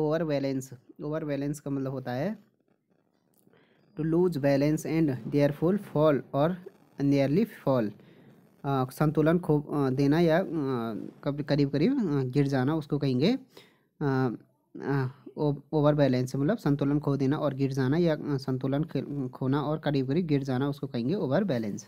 over balance over balance का मतलब होता है to lose balance and there full fall और नियरली फॉल संतुलन खो देना या करीब करीब गिर जाना उसको कहेंगे ओवर बैलेंस मतलब संतुलन खो देना और गिर जाना या संतुलन खोना और करीब करीब गिर जाना उसको कहेंगे ओवर बैलेंस